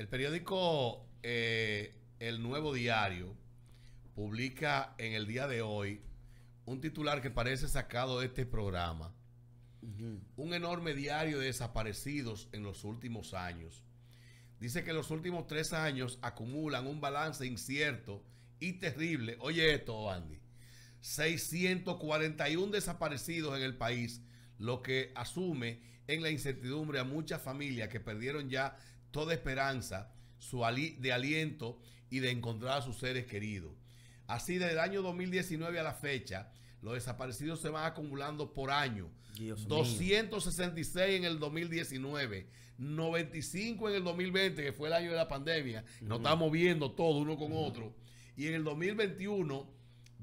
El periódico eh, El Nuevo Diario publica en el día de hoy un titular que parece sacado de este programa. Un enorme diario de desaparecidos en los últimos años. Dice que los últimos tres años acumulan un balance incierto y terrible. Oye esto, Andy. 641 desaparecidos en el país, lo que asume en la incertidumbre a muchas familias que perdieron ya toda esperanza su de aliento y de encontrar a sus seres queridos. Así, desde el año 2019 a la fecha, los desaparecidos se van acumulando por año. 266 en el 2019, 95 en el 2020, que fue el año de la pandemia. Nos estamos viendo todo uno con otro. Y en el 2021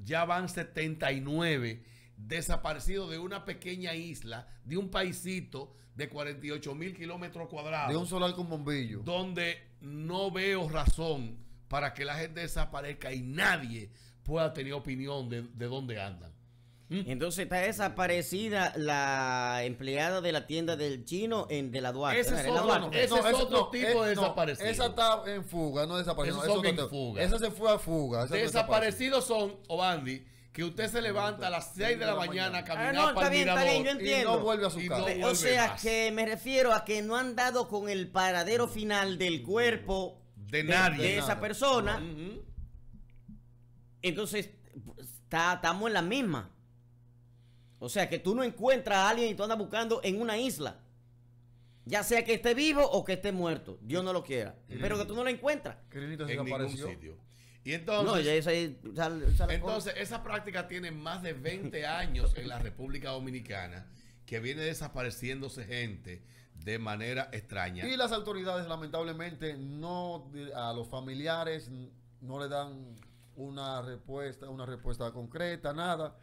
ya van 79 desaparecido de una pequeña isla, de un paisito de 48 mil kilómetros cuadrados. De un solar con bombillo. Donde no veo razón para que la gente desaparezca y nadie pueda tener opinión de, de dónde andan. ¿Mm? Entonces está desaparecida la empleada de la tienda del chino en de la Duarte. Ese es, otro tipo eh, de desaparecido. Esa está en fuga, no desaparecida. Esa se fue a fuga. Desaparecidos son, Obandi, que usted se levanta a las 6 de la mañana a caminar ah, para el bien, y no vuelve a su casa. o sea que me refiero a que no han dado con el paradero mm. final del mm. cuerpo de, nadie, esa persona. Entonces, estamos en la misma. O sea que tú no encuentras a alguien y tú andas buscando en una isla. Ya sea que esté vivo o que esté muerto. Dios mm. no lo quiera. Pero que tú no lo encuentras. en sitio. Y entonces, esa práctica tiene más de 20 años en la República Dominicana que viene desapareciéndose gente de manera extraña. Y las autoridades lamentablemente no a los familiares no le dan una respuesta, una respuesta concreta, nada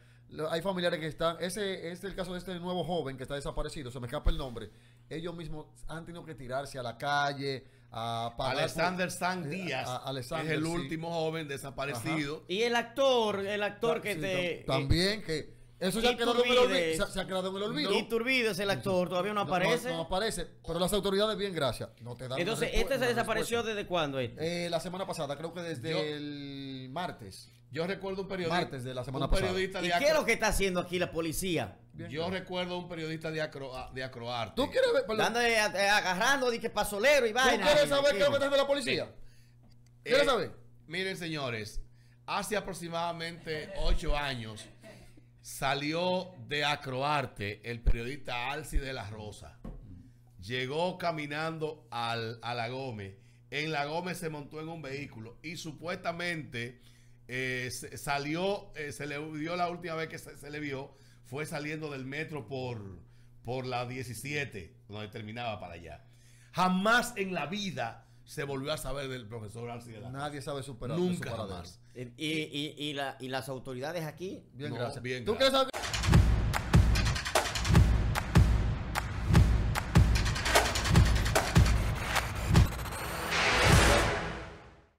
hay familiares que están, ese es el caso de este nuevo joven que está desaparecido, se me escapa el nombre. Ellos mismos han tenido que tirarse a la calle, a Alexander San eh, Díaz es el último joven desaparecido. Y el actor, el actor que te eh, también que eso se ha, quedado en el olvido, se, ha quedado en el olvido. Y es el actor, todavía no aparece. No, aparece, pero las autoridades, bien, gracias. No te dan Entonces, ¿este se desapareció desde cuándo? Este? Eh, la semana pasada, creo que desde el martes. Yo recuerdo un periodista. de la semana pasada. ¿Y qué es lo que está haciendo aquí la policía? yo recuerdo un periodista de, ah, de Acroarte. ¿Tú quieres ver? Dándole, agarrando, dije pasolero y vaina. ¿Tú quieres saber qué es lo que está haciendo la policía? ¿Quieres eh, saber? Miren, señores, hace aproximadamente ocho años salió de Acroarte el periodista Alci de la Rosa. Llegó caminando a la Gómez. En la Gómez se montó en un vehículo y supuestamente eh, salió, eh, se le dio la última vez que se, le vio, fue saliendo del metro por, por la 17, donde terminaba para allá. Jamás en la vida se volvió a saber del profesor Arce Nadie sabe superar. Nunca su ¿Y, y, ¿Y, las autoridades aquí? Bien,